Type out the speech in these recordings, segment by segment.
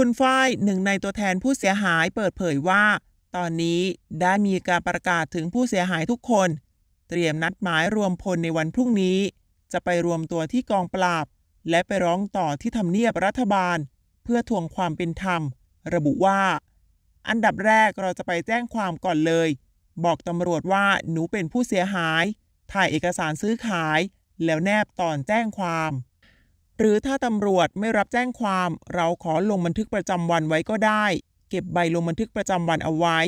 คุณฝ้าย หนึ่งในตัวแทนผู้เสียหายเปิดเผยว่า ตอนนี้ได้มีการประกาศถึงผู้เสียหายทุกคน เตรียมนัดหมายรวมพลในวันพรุ่งนี้ จะไปรวมตัวที่กองปราบ และไปร้องต่อที่ทำเนียบรัฐบาล เพื่อทวงความเป็นธรรม ระบุว่า อันดับแรกเราจะไปแจ้งความก่อนเลย บอกตำรวจว่าหนูเป็นผู้เสียหาย ถ่ายเอกสารซื้อขาย แล้วแนบตอนแจ้งความหรือถ้าตำรวจไม่รับแจ้งความเราขอลงบันทึกประจำวันไว้ก็ได้ เก็บใบลงบันทึกประจำวันเอาไว้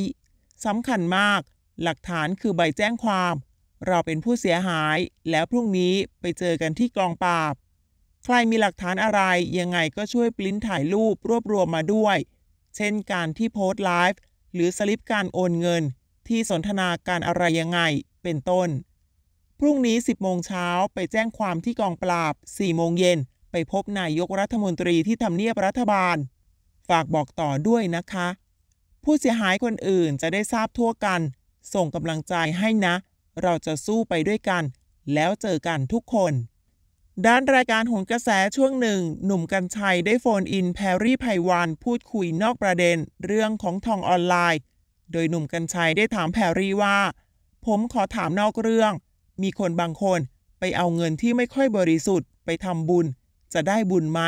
สำคัญมาก หลักฐานคือใบแจ้งความ เราเป็นผู้เสียหาย แล้วพรุ่งนี้ไปเจอกันที่กองปราบ ใครมีหลักฐานอะไรยังไงก็ช่วยปริ้นถ่ายรูปรวบรวมมาด้วย เช่นการที่โพสต์ไลฟ์หรือสลิปการโอนเงิน ที่สนทนาการอะไรยังไงเป็นต้น พรุ่งนี้10โมงเช้าไปแจ้งความที่กองปราบ4โมงเย็นไปพบนายกรัฐมนตรีที่ทำเนียบรัฐบาล ฝากบอกต่อด้วยนะคะ ผู้เสียหายคนอื่นจะได้ทราบทั่วกัน ส่งกำลังใจให้นะ เราจะสู้ไปด้วยกัน แล้วเจอกันทุกคน ด้านรายการโหนกระแสช่วงหนึ่ง หนุ่มกัญชัยได้โฟนอินแพรรี่ไพวานพูดคุยนอกประเด็นเรื่องของทองออนไลน์ โดยหนุ่มกัญชัยได้ถามแพรรี่ว่า ผมขอถามนอกเรื่อง มีคนบางคนไปเอาเงินที่ไม่ค่อยบริสุทธิ์ไปทำบุญจะได้บุญไหม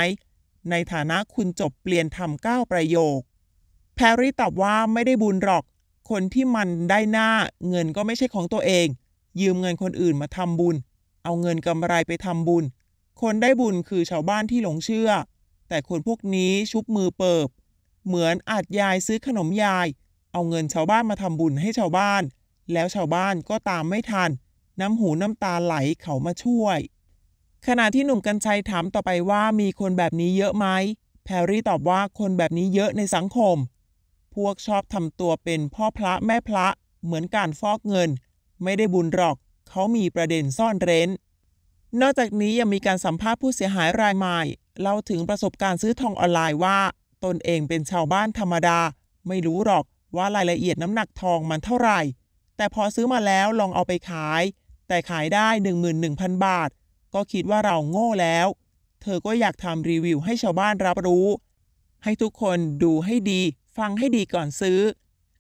ในฐานะคุณจบเปลี่ยนทำก้าประโยคแพรรี่ตอบว่าไม่ได้บุญหรอก คนที่มันได้หน้าเงินก็ไม่ใช่ของตัวเอง ยืมเงินคนอื่นมาทำบุญ เอาเงินกำไรไปทำบุญ คนได้บุญคือชาวบ้านที่หลงเชื่อ แต่คนพวกนี้ชุบมือเปิบ เหมือนอาจยายซื้อขนมยาย เอาเงินชาวบ้านมาทำบุญให้ชาวบ้าน แล้วชาวบ้านก็ตามไม่ทันน้ำหูน้ำตาไหลเขามาช่วยขณะที่หนุ่มกัญชัยถามต่อไปว่ามีคนแบบนี้เยอะไหม แพรรี่ตอบว่าคนแบบนี้เยอะในสังคม พวกชอบทำตัวเป็นพ่อพระแม่พระ เหมือนการฟอกเงิน ไม่ได้บุญหรอก เขามีประเด็นซ่อนเร้น นอกจากนี้ยังมีการสัมภาษณ์ผู้เสียหายรายใหม่ เล่าถึงประสบการณ์ซื้อทองออนไลน์ว่า ตนเองเป็นชาวบ้านธรรมดา ไม่รู้หรอกว่ารายละเอียดน้ำหนักทองมันเท่าไหร่ แต่พอซื้อมาแล้วลองเอาไปขาย แต่ขายได้11,000บาทก็คิดว่าเราโง่แล้ว เธอก็อยากทำรีวิวให้ชาวบ้านรับรู้ ให้ทุกคนดูให้ดี ฟังให้ดีก่อนซื้อ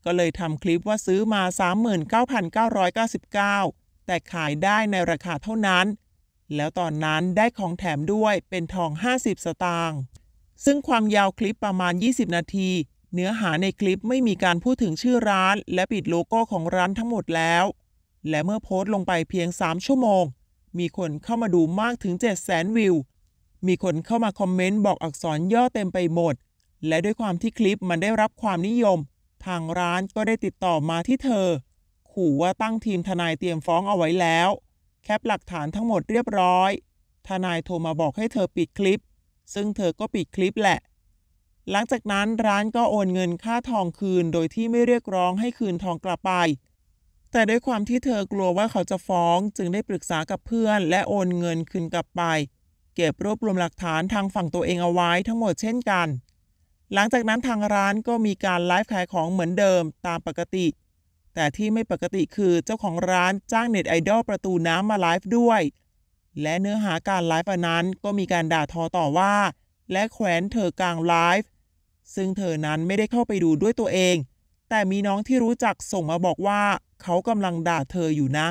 ก็เลยทำคลิปว่าซื้อมา 39,999 แต่ขายได้ในราคาเท่านั้น แล้วตอนนั้นได้ของแถมด้วยเป็นทอง 50 สตางค์ ซึ่งความยาวคลิปประมาณ 20 นาที เนื้อหาในคลิปไม่มีการพูดถึงชื่อร้าน และปิดโลโก้ของร้านทั้งหมดแล้ว และเมื่อโพสต์ลงไปเพียง3ชั่วโมงมีคนเข้ามาดูมากถึง7 0 0 0 0 0วิว มีคนเข้ามาคอมเมนต์บอกอักษรย่อเต็มไปหมด และด้วยความที่คลิปมันได้รับความนิยม ทางร้านก็ได้ติดต่อมาที่เธอ ขู่ว่าตั้งทีมทนายเตรียมฟ้องเอาไว้แล้ว แคปหลักฐานทั้งหมดเรียบร้อย ทนายโทรมาบอกให้เธอปิดคลิป ซึ่งเธอก็ปิดคลิปแหละ หลังจากนั้นร้านก็โอนเงินค่าทองคืน โดยที่ไม่เรียกร้องให้คืนทองกลับไปแต่ด้วยความที่เธอกลัวว่าเขาจะฟ้องจึงได้ปรึกษากับเพื่อน และโอนเงินคืนกลับไป เก็บรวบรวมหลักฐานทางฝั่งตัวเองเอาไว้ทั้งหมดเช่นกัน หลังจากนั้นทางร้านก็มีการไลฟ์ขายของเหมือนเดิมตามปกติ แต่ที่ไม่ปกติคือเจ้าของร้านจ้างเน็ตไอดอลประตูน้ำมาไลฟ์ด้วย และเนื้อหาการไลฟ์นั้นก็มีการด่าทอต่อว่า และแขวนเธอกลางไลฟ์ซึ่งเธอนั้นไม่ได้เข้าไปดูด้วยตัวเองแต่มีน้องที่รู้จักส่งมาบอกว่า เขากำลังด่าเธออยู่นะ